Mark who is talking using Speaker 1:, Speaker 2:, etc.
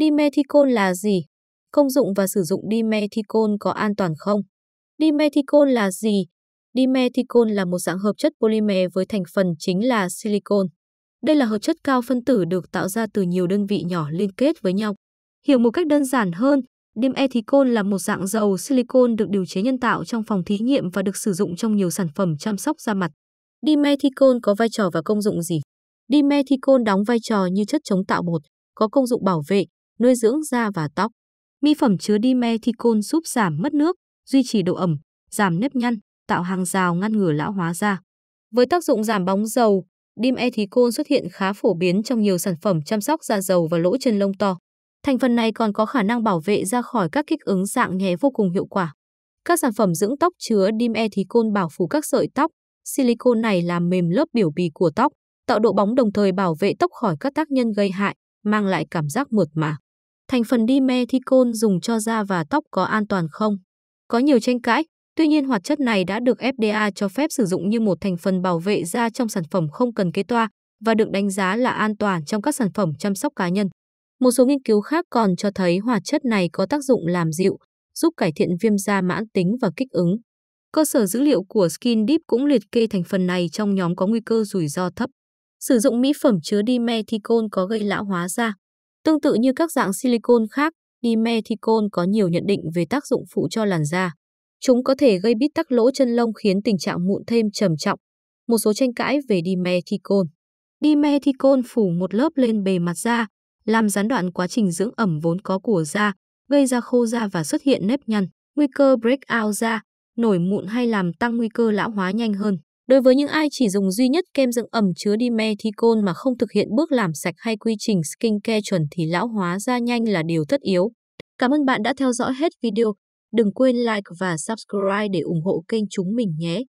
Speaker 1: Dimethicone là gì? Công dụng và sử dụng dimethicone có an toàn không? Dimethicone là gì? Dimethicone là một dạng hợp chất polymer với thành phần chính là silicon. Đây là hợp chất cao phân tử được tạo ra từ nhiều đơn vị nhỏ liên kết với nhau. Hiểu một cách đơn giản hơn, dimethicone là một dạng dầu silicon được điều chế nhân tạo trong phòng thí nghiệm và được sử dụng trong nhiều sản phẩm chăm sóc da mặt. Dimethicone có vai trò và công dụng gì? Dimethicone đóng vai trò như chất chống tạo bột, có công dụng bảo vệ, nuôi dưỡng da và tóc. Mỹ phẩm chứa dimethicone giúp giảm mất nước, duy trì độ ẩm, giảm nếp nhăn, tạo hàng rào ngăn ngừa lão hóa da. Với tác dụng giảm bóng dầu, dimethicone xuất hiện khá phổ biến trong nhiều sản phẩm chăm sóc da dầu và lỗ chân lông to. Thành phần này còn có khả năng bảo vệ da khỏi các kích ứng dạng nhẹ vô cùng hiệu quả. Các sản phẩm dưỡng tóc chứa dimethicone bảo phủ các sợi tóc, silicone này làm mềm lớp biểu bì của tóc, tạo độ bóng đồng thời bảo vệ tóc khỏi các tác nhân gây hại, mang lại cảm giác mượt mà thành phần dimethicone dùng cho da và tóc có an toàn không? Có nhiều tranh cãi, tuy nhiên hoạt chất này đã được FDA cho phép sử dụng như một thành phần bảo vệ da trong sản phẩm không cần kế toa và được đánh giá là an toàn trong các sản phẩm chăm sóc cá nhân. Một số nghiên cứu khác còn cho thấy hoạt chất này có tác dụng làm dịu, giúp cải thiện viêm da mãn tính và kích ứng. Cơ sở dữ liệu của Skin Deep cũng liệt kê thành phần này trong nhóm có nguy cơ rủi ro thấp. Sử dụng mỹ phẩm chứa dimethicone có gây lão hóa da. Tương tự như các dạng silicon khác, dimethicone có nhiều nhận định về tác dụng phụ cho làn da. Chúng có thể gây bít tắc lỗ chân lông khiến tình trạng mụn thêm trầm trọng. Một số tranh cãi về dimethicone. Dimethicone phủ một lớp lên bề mặt da, làm gián đoạn quá trình dưỡng ẩm vốn có của da, gây ra khô da và xuất hiện nếp nhăn, nguy cơ breakout da, nổi mụn hay làm tăng nguy cơ lão hóa nhanh hơn. Đối với những ai chỉ dùng duy nhất kem dưỡng ẩm chứa dimethicone mà không thực hiện bước làm sạch hay quy trình skincare chuẩn thì lão hóa da nhanh là điều tất yếu. Cảm ơn bạn đã theo dõi hết video. Đừng quên like và subscribe để ủng hộ kênh chúng mình nhé.